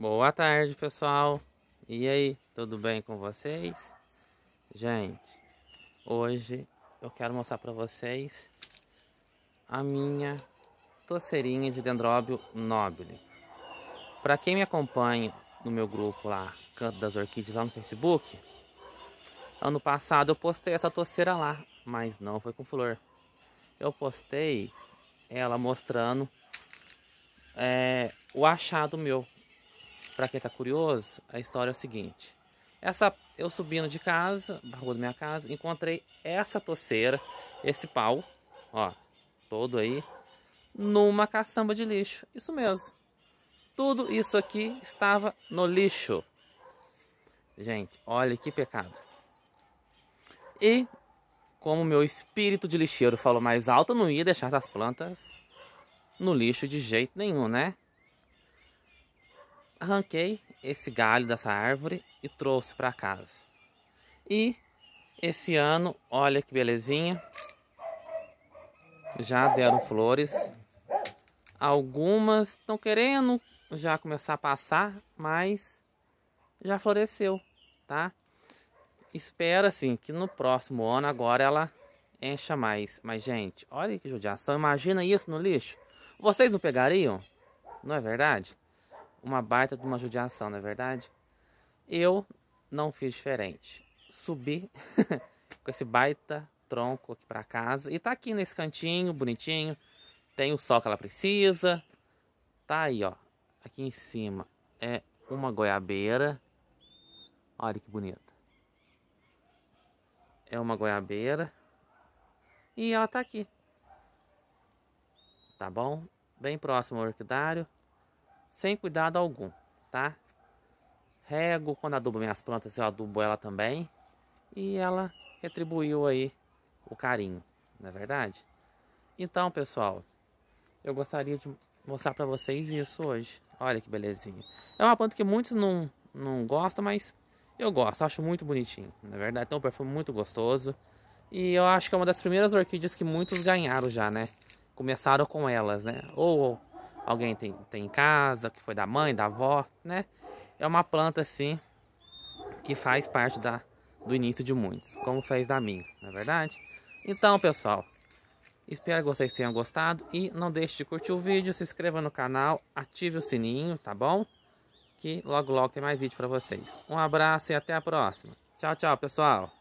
Boa tarde, pessoal. E aí, tudo bem com vocês? Gente, hoje eu quero mostrar para vocês a minha toceirinha de dendróbio nobile. Para quem me acompanha no meu grupo lá, Canto das Orquídeas, lá no Facebook, ano passado eu postei essa toceira lá, mas não foi com flor. Eu postei ela mostrando é, o achado meu, para quem tá curioso, a história é o seguinte. Essa, eu subindo de casa, da rua da minha casa, encontrei essa toceira, esse pau, ó, todo aí, numa caçamba de lixo. Isso mesmo. Tudo isso aqui estava no lixo. Gente, olha que pecado. E como meu espírito de lixeiro falou mais alto, eu não ia deixar essas plantas no lixo de jeito nenhum, né? Arranquei esse galho dessa árvore e trouxe para casa. E esse ano, olha que belezinha. Já deram flores. Algumas estão querendo já começar a passar, mas já floresceu, tá? Espero assim, que no próximo ano agora ela encha mais. Mas, gente, olha que judiação. Imagina isso no lixo. Vocês não pegariam? Não é verdade? uma baita de uma judiação, não é verdade? Eu não fiz diferente. Subi com esse baita tronco aqui para casa e tá aqui nesse cantinho bonitinho. Tem o sol que ela precisa. Tá aí, ó. Aqui em cima é uma goiabeira. Olha que bonita. É uma goiabeira. E ela tá aqui. Tá bom? Bem próximo ao orquidário sem cuidado algum, tá? Rego, quando adubo minhas plantas, eu adubo ela também. E ela retribuiu aí o carinho, não é verdade? Então, pessoal, eu gostaria de mostrar para vocês isso hoje. Olha que belezinha. É uma planta que muitos não, não gostam, mas eu gosto, acho muito bonitinho. Na é verdade, tem então, um perfume muito gostoso. E eu acho que é uma das primeiras orquídeas que muitos ganharam já, né? Começaram com elas, né? Ou alguém tem, tem em casa, que foi da mãe, da avó, né? É uma planta assim que faz parte da, do início de muitos, como fez da minha, não é verdade? Então, pessoal, espero que vocês tenham gostado e não deixe de curtir o vídeo, se inscreva no canal, ative o sininho, tá bom? Que logo logo tem mais vídeo para vocês. Um abraço e até a próxima. Tchau, tchau, pessoal!